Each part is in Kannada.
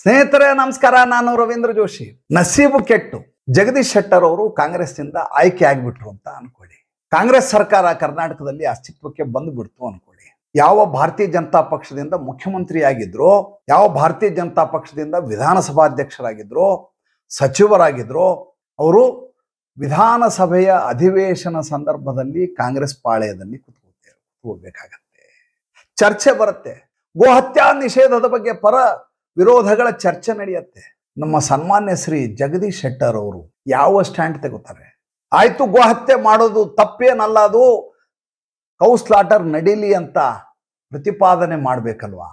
ಸ್ನೇಹಿತರೆ ನಮಸ್ಕಾರ ನಾನು ರವೀಂದ್ರ ಜೋಶಿ ನಸೀಬು ಕೆಟ್ಟು ಜಗದೀಶ್ ಶೆಟ್ಟರ್ ಅವರು ಕಾಂಗ್ರೆಸ್ನಿಂದ ಆಯ್ಕೆ ಆಗಿಬಿಟ್ರು ಅಂತ ಅನ್ಕೊಳ್ಳಿ ಕಾಂಗ್ರೆಸ್ ಸರ್ಕಾರ ಕರ್ನಾಟಕದಲ್ಲಿ ಅಸ್ತಿತ್ವಕ್ಕೆ ಬಂದುಬಿಡ್ತು ಅನ್ಕೊಳ್ಳಿ ಯಾವ ಭಾರತೀಯ ಜನತಾ ಪಕ್ಷದಿಂದ ಮುಖ್ಯಮಂತ್ರಿ ಆಗಿದ್ರು ಯಾವ ಭಾರತೀಯ ಜನತಾ ಪಕ್ಷದಿಂದ ವಿಧಾನಸಭಾಧ್ಯಕ್ಷರಾಗಿದ್ರು ಸಚಿವರಾಗಿದ್ರು ಅವರು ವಿಧಾನಸಭೆಯ ಅಧಿವೇಶನ ಸಂದರ್ಭದಲ್ಲಿ ಕಾಂಗ್ರೆಸ್ ಪಾಳೆಯದಲ್ಲಿ ಕುತ್ಕೋತೇವೆ ಹೋಗ್ಬೇಕಾಗತ್ತೆ ಚರ್ಚೆ ಬರುತ್ತೆ ಗೋಹತ್ಯಾ ನಿಷೇಧದ ಬಗ್ಗೆ ಪರ ವಿರೋಧಗಳ ಚರ್ಚೆ ನಡೆಯುತ್ತೆ ನಮ್ಮ ಸನ್ಮಾನ್ಯ ಶ್ರೀ ಜಗದೀಶ್ ಶೆಟ್ಟರ್ ಅವರು ಯಾವ ಸ್ಟ್ಯಾಂಡ್ ತೆಗುತ್ತಾರೆ ಆಯ್ತು ಗೋಹತ್ಯೆ ಮಾಡೋದು ತಪ್ಪೇನಲ್ಲ ಅದು ಕೌಸ್ಲಾಟರ್ ನಡೀಲಿ ಅಂತ ಪ್ರತಿಪಾದನೆ ಮಾಡಬೇಕಲ್ವಾ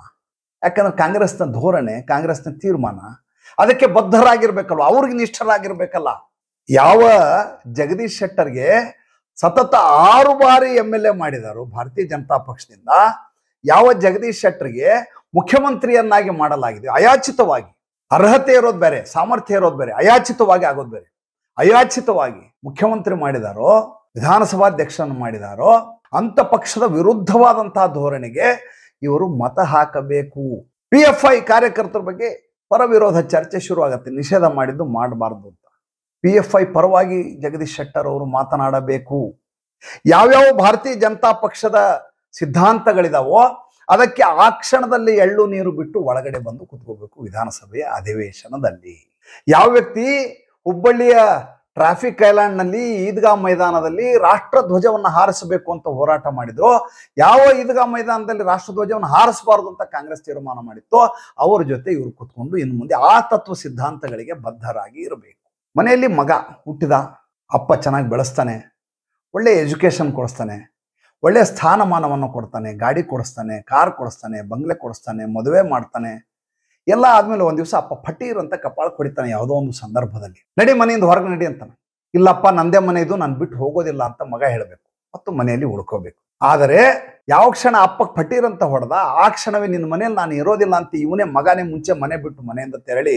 ಯಾಕಂದ್ರೆ ಕಾಂಗ್ರೆಸ್ನ ಧೋರಣೆ ಕಾಂಗ್ರೆಸ್ನ ತೀರ್ಮಾನ ಅದಕ್ಕೆ ಬದ್ಧರಾಗಿರ್ಬೇಕಲ್ವ ಅವ್ರಿಗೆ ನಿಷ್ಠರಾಗಿರ್ಬೇಕಲ್ಲ ಯಾವ ಜಗದೀಶ್ ಶೆಟ್ಟರ್ಗೆ ಸತತ ಆರು ಬಾರಿ ಎಂ ಎಲ್ ಎ ಮಾಡಿದರು ಭಾರತೀಯ ಜನತಾ ಪಕ್ಷದಿಂದ ಯಾವ ಜಗದೀಶ್ ಶೆಟ್ಟರ್ಗೆ ಮುಖ್ಯಮಂತ್ರಿಯನ್ನಾಗಿ ಮಾಡಲಾಗಿದೆ ಅಯಾಚಿತವಾಗಿ ಅರ್ಹತೆ ಇರೋದು ಬೇರೆ ಸಾಮರ್ಥ್ಯ ಇರೋದು ಬೇರೆ ಅಯಾಚಿತವಾಗಿ ಆಗೋದು ಬೇರೆ ಅಯಾಚಿತವಾಗಿ ಮುಖ್ಯಮಂತ್ರಿ ಮಾಡಿದಾರೋ ವಿಧಾನಸಭಾಧ್ಯಕ್ಷರನ್ನು ಮಾಡಿದಾರೋ ಅಂತ ಪಕ್ಷದ ವಿರುದ್ಧವಾದಂತಹ ಧೋರಣೆಗೆ ಇವರು ಮತ ಹಾಕಬೇಕು ಪಿ ಎಫ್ ಐ ಕಾರ್ಯಕರ್ತರ ಬಗ್ಗೆ ಪರ ವಿರೋಧ ಚರ್ಚೆ ಶುರುವಾಗತ್ತೆ ನಿಷೇಧ ಮಾಡಿದ್ದು ಮಾಡಬಾರ್ದು ಅಂತ ಪಿ ಎಫ್ ಐ ಪರವಾಗಿ ಜಗದೀಶ್ ಶೆಟ್ಟರ್ ಅವರು ಮಾತನಾಡಬೇಕು ಯಾವ್ಯಾವ ಭಾರತೀಯ ಜನತಾ ಪಕ್ಷದ ಸಿದ್ಧಾಂತಗಳಿದಾವೋ ಅದಕ್ಕೆ ಆ ಕ್ಷಣದಲ್ಲಿ ಎಳ್ಳು ನೀರು ಬಿಟ್ಟು ಒಳಗಡೆ ಬಂದು ಕುತ್ಕೋಬೇಕು ವಿಧಾನಸಭೆಯ ಅಧಿವೇಶನದಲ್ಲಿ ಯಾವ ವ್ಯಕ್ತಿ ಹುಬ್ಬಳ್ಳಿಯ ಟ್ರಾಫಿಕ್ ಐಲ್ಯಾಂಡ್ನಲ್ಲಿ ಈದ್ಗಾ ಮೈದಾನದಲ್ಲಿ ರಾಷ್ಟ್ರ ಧ್ವಜವನ್ನು ಹಾರಿಸಬೇಕು ಅಂತ ಹೋರಾಟ ಮಾಡಿದ್ರು ಯಾವ ಈದ್ಗಾ ಮೈದಾನದಲ್ಲಿ ರಾಷ್ಟ್ರ ಧ್ವಜವನ್ನು ಹಾರಿಸಬಾರ್ದು ಅಂತ ಕಾಂಗ್ರೆಸ್ ತೀರ್ಮಾನ ಮಾಡಿತ್ತು ಅವರ ಜೊತೆ ಇವರು ಕುತ್ಕೊಂಡು ಇನ್ನು ಮುಂದೆ ಆ ತತ್ವ ಸಿದ್ಧಾಂತಗಳಿಗೆ ಬದ್ಧರಾಗಿ ಇರಬೇಕು ಮನೆಯಲ್ಲಿ ಮಗ ಹುಟ್ಟಿದ ಅಪ್ಪ ಚೆನ್ನಾಗಿ ಬೆಳೆಸ್ತಾನೆ ಒಳ್ಳೆ ಎಜುಕೇಶನ್ ಕೊಡಿಸ್ತಾನೆ ಒಳ್ಳೆ ಸ್ಥಾನಮಾನವನ್ನು ಕೊಡ್ತಾನೆ ಗಾಡಿ ಕೊಡಿಸ್ತಾನೆ ಕಾರ್ ಕೊಡಿಸ್ತಾನೆ ಬಂಗ್ಲೆ ಕೊಡಿಸ್ತಾನೆ ಮದುವೆ ಮಾಡ್ತಾನೆ ಎಲ್ಲ ಆದಮೇಲೆ ಒಂದು ದಿವಸ ಅಪ್ಪ ಫಟೀರ್ ಅಂತ ಕಪಾಳ ಕೊಡಿತಾನೆ ಯಾವುದೋ ಒಂದು ಸಂದರ್ಭದಲ್ಲಿ ನಡಿ ಮನೆಯಿಂದ ಹೊರಗೆ ನಡಿ ಅಂತಾನೆ ಇಲ್ಲಪ್ಪ ನಂದೇ ಮನೆ ಇದು ನಾನು ಬಿಟ್ಟು ಹೋಗೋದಿಲ್ಲ ಅಂತ ಮಗ ಹೇಳಬೇಕು ಮತ್ತು ಮನೆಯಲ್ಲಿ ಉಳ್ಕೋಬೇಕು ಆದರೆ ಯಾವ ಕ್ಷಣ ಅಪ್ಪಕ್ಕೆ ಫಟೀರ್ ಅಂತ ಹೊಡೆದ ಆ ಕ್ಷಣವೇ ನಿನ್ನ ಮನೇಲಿ ನಾನು ಇರೋದಿಲ್ಲ ಅಂತ ಇವನೇ ಮಗನೇ ಮುಂಚೆ ಮನೆ ಬಿಟ್ಟು ಮನೆಯಿಂದ ತೆರಳಿ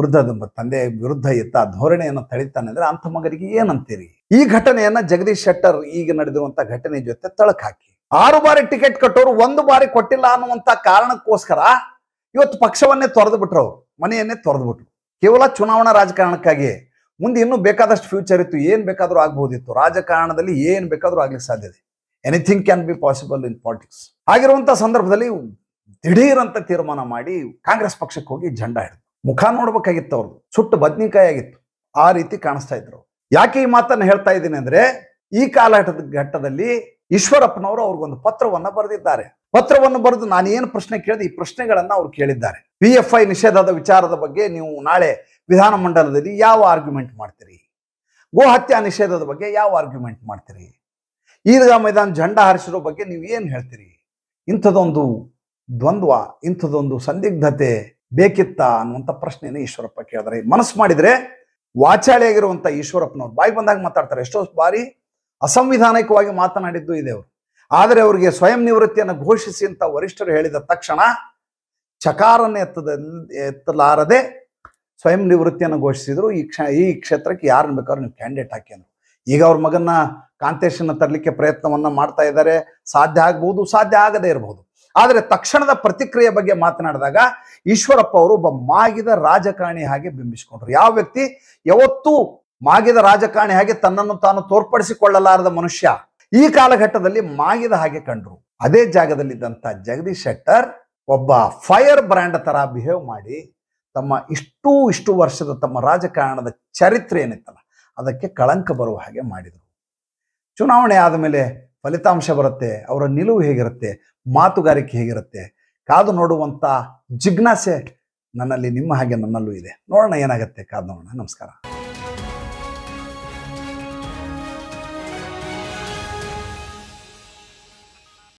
ವೃದ್ಧ ತಂದೆ ವಿರುದ್ಧ ಇತ್ತ ಧೋರಣೆಯನ್ನು ತಳಿತಾನೆ ಅಂದ್ರೆ ಅಂಥ ಮಗನಿಗೆ ಏನಂತೀರಿ ಈ ಘಟನೆಯನ್ನ ಜಗದೀಶ್ ಶೆಟ್ಟರ್ ಈಗ ನಡೆದಿರುವಂತ ಘಟನೆ ಜೊತೆ ತಳಕ್ ಹಾಕಿ ಆರು ಬಾರಿ ಟಿಕೆಟ್ ಕಟ್ಟೋರು ಒಂದು ಬಾರಿ ಕೊಟ್ಟಿಲ್ಲ ಅನ್ನುವಂತ ಕಾರಣಕ್ಕೋಸ್ಕರ ಇವತ್ತು ಪಕ್ಷವನ್ನೇ ತೊರೆದು ಬಿಟ್ರು ಅವರು ಮನೆಯನ್ನೇ ತೊರೆದು ಬಿಟ್ರು ಕೇವಲ ಚುನಾವಣಾ ರಾಜಕಾರಣಕ್ಕಾಗಿ ಮುಂದೆ ಇನ್ನೂ ಬೇಕಾದಷ್ಟು ಫ್ಯೂಚರ್ ಇತ್ತು ಏನ್ ಬೇಕಾದ್ರೂ ಆಗ್ಬಹುದಿತ್ತು ರಾಜಕಾರಣದಲ್ಲಿ ಏನ್ ಬೇಕಾದ್ರೂ ಆಗ್ಲಿಕ್ಕೆ ಸಾಧ್ಯತೆ anything can be possible in politics ಆಗಿರುವಂತಹ ಸಂದರ್ಭದಲ್ಲಿ ಅಂತ ತೀರ್ಮಾನ ಮಾಡಿ ಕಾಂಗ್ರೆಸ್ ಪಕ್ಷಕ್ಕೆ ಹೋಗಿ ಜಂಡ ಹಿಡಿದು ಮುಖ ನೋಡ್ಬೇಕಾಗಿತ್ತು ಅವ್ರದ್ದು ಸುಟ್ಟು ಬದ್ನಿಕಾಯಿ ಆಗಿತ್ತು ಆ ರೀತಿ ಕಾಣಿಸ್ತಾ ಇದ್ರು ಯಾಕೆ ಈ ಮಾತನ್ನು ಹೇಳ್ತಾ ಇದ್ದೀನಿ ಅಂದ್ರೆ ಈ ಕಾಲಘಟ್ಟದ ಘಟ್ಟದಲ್ಲಿ ಈಶ್ವರಪ್ಪನವರು ಅವ್ರಿಗೊಂದು ಪತ್ರವನ್ನು ಬರೆದಿದ್ದಾರೆ ಪತ್ರವನ್ನು ಬರೆದು ನಾನು ಏನು ಪ್ರಶ್ನೆ ಕೇಳಿದೆ ಈ ಪ್ರಶ್ನೆಗಳನ್ನ ಅವ್ರು ಕೇಳಿದ್ದಾರೆ ಪಿ ಎಫ್ ಐ ನಿಷೇಧದ ವಿಚಾರದ ಬಗ್ಗೆ ನೀವು ನಾಳೆ ವಿಧಾನಮಂಡಲದಲ್ಲಿ ಯಾವ ಆರ್ಗ್ಯುಮೆಂಟ್ ಮಾಡ್ತೀರಿ ಗೋ ಹತ್ಯಾ ನಿಷೇಧದ ಬಗ್ಗೆ ಯಾವ ಆರ್ಗ್ಯುಮೆಂಟ್ ಮಾಡ್ತೀರಿ ಈದ್ಗಾ ಮೈದಾನ ಜಂಡ ಹಾರಿಸಿರೋ ಬಗ್ಗೆ ನೀವು ಏನು ಹೇಳ್ತೀರಿ ಇಂಥದೊಂದು ದ್ವಂದ್ವ ಇಂಥದೊಂದು ಸಂದಿಗ್ಧತೆ ಬೇಕಿತ್ತ ಅನ್ನುವಂಥ ಪ್ರಶ್ನೆಯನ್ನು ಈಶ್ವರಪ್ಪ ಕೇಳಿದ್ರೆ ಮನಸ್ಸು ಮಾಡಿದರೆ ವಾಚಾಳಿಯಾಗಿರುವಂಥ ಈಶ್ವರಪ್ಪನವ್ರು ಬಾಯಿ ಬಂದಾಗ ಮಾತಾಡ್ತಾರೆ ಎಷ್ಟೋ ಬಾರಿ ಅಸಂವಿಧಾನಿಕವಾಗಿ ಮಾತನಾಡಿದ್ದು ಇದೆ ಅವರು ಆದರೆ ಅವರಿಗೆ ಸ್ವಯಂ ನಿವೃತ್ತಿಯನ್ನು ಘೋಷಿಸಿ ಅಂತ ವರಿಷ್ಠರು ಹೇಳಿದ ತಕ್ಷಣ ಚಕಾರನ್ನು ಎತ್ತದ ಎತ್ತಲಾರದೆ ಸ್ವಯಂ ನಿವೃತ್ತಿಯನ್ನು ಘೋಷಿಸಿದ್ರು ಈ ಕ್ಷ ಈ ಕ್ಷೇತ್ರಕ್ಕೆ ಯಾರನ್ನ ಬೇಕಾದ್ರೂ ನೀವು ಕ್ಯಾಂಡಿಡೇಟ್ ಹಾಕಿ ಅಂದರು ಈಗ ಅವ್ರ ಮಗನ್ನ ಕಾಂತೇಶನ ತರಲಿಕ್ಕೆ ಪ್ರಯತ್ನವನ್ನ ಮಾಡ್ತಾ ಇದ್ದಾರೆ ಸಾಧ್ಯ ಆಗ್ಬೋದು ಸಾಧ್ಯ ಆಗದೇ ಇರಬಹುದು ಆದರೆ ತಕ್ಷಣದ ಪ್ರತಿಕ್ರಿಯೆ ಬಗ್ಗೆ ಮಾತನಾಡಿದಾಗ ಈಶ್ವರಪ್ಪ ಅವರು ಒಬ್ಬ ಮಾಗಿದ ರಾಜಕಾರಣಿ ಹಾಗೆ ಬಿಂಬಿಸಿಕೊಂಡ್ರು ಯಾವ ವ್ಯಕ್ತಿ ಯಾವತ್ತೂ ಮಾಗಿದ ರಾಜಕಾರಣಿ ಹಾಗೆ ತನ್ನನ್ನು ತಾನು ತೋರ್ಪಡಿಸಿಕೊಳ್ಳಲಾರದ ಮನುಷ್ಯ ಈ ಕಾಲಘಟ್ಟದಲ್ಲಿ ಮಾಗಿದ ಹಾಗೆ ಕಂಡ್ರು ಅದೇ ಜಾಗದಲ್ಲಿದ್ದಂಥ ಜಗದೀಶ್ ಶೆಟ್ಟರ್ ಒಬ್ಬ ಫೈರ್ ಬ್ರ್ಯಾಂಡ್ ತರ ಬಿಹೇವ್ ಮಾಡಿ ತಮ್ಮ ಇಷ್ಟು ಇಷ್ಟು ವರ್ಷದ ತಮ್ಮ ರಾಜಕಾರಣದ ಚರಿತ್ರೆ ಏನಿತ್ತಲ್ಲ ಅದಕ್ಕೆ ಕಳಂಕ ಬರುವ ಹಾಗೆ ಮಾಡಿದರು ಚುನಾವಣೆ ಆದ ಮೇಲೆ ಫಲಿತಾಂಶ ಬರುತ್ತೆ ಅವರ ನಿಲುವು ಹೇಗಿರುತ್ತೆ ಮಾತುಗಾರಿಕೆ ಹೇಗಿರುತ್ತೆ ಕಾದು ನೋಡುವಂಥ ಜಿಜ್ಞಾಸೆ ನನ್ನಲ್ಲಿ ನಿಮ್ಮ ಹಾಗೆ ನನ್ನಲ್ಲೂ ಇದೆ ನೋಡೋಣ ಏನಾಗುತ್ತೆ ಕಾದು ನೋಡೋಣ ನಮಸ್ಕಾರ